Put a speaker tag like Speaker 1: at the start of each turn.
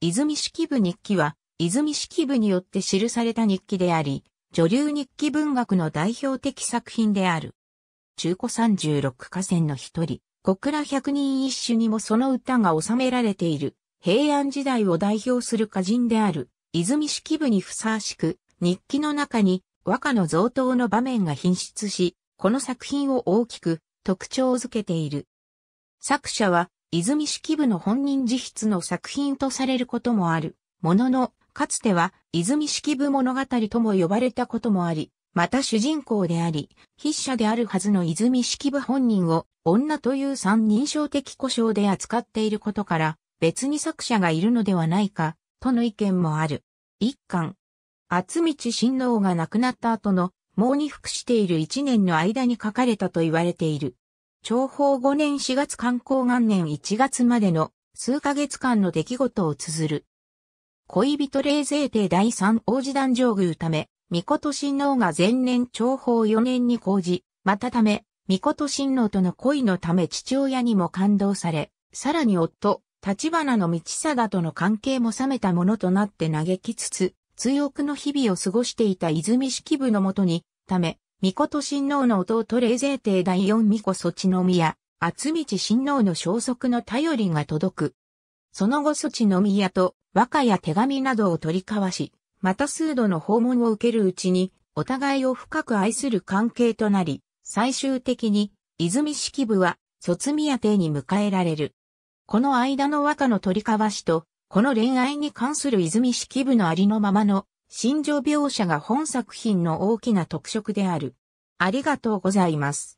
Speaker 1: 泉式部日記は、泉式部によって記された日記であり、女流日記文学の代表的作品である。中古36河川の一人、小倉百人一首にもその歌が収められている、平安時代を代表する歌人である、泉式部にふさわしく、日記の中に和歌の贈答の場面が品質し、この作品を大きく特徴づけている。作者は泉式部の本人自筆の作品とされることもある。ものの、かつては、泉式部物語とも呼ばれたこともあり、また主人公であり、筆者であるはずの泉式部本人を、女という三人称的故障で扱っていることから、別に作者がいるのではないか、との意見もある。一巻。厚道親王が亡くなった後の、毛に服している一年の間に書かれたと言われている。長宝5年4月観光元年1月までの数ヶ月間の出来事を綴る。恋人霊税帝第三王子団上宮ため、御と親王が前年長宝4年に講じ、またため、御と親王との恋のため父親にも感動され、さらに夫、立花の道貞との関係も冷めたものとなって嘆きつつ、追憶の日々を過ごしていた泉式部のもとに、ため、巫女と親王の弟霊税帝第四巫女措置の宮、厚道親王の消息の頼りが届く。その後措置の宮と和歌や手紙などを取り交わし、また数度の訪問を受けるうちに、お互いを深く愛する関係となり、最終的に、泉式部は、卒宮邸に迎えられる。この間の和歌の取り交わしと、この恋愛に関する泉式部のありのままの心情描写が本作品の大きな特色である。ありがとうございます。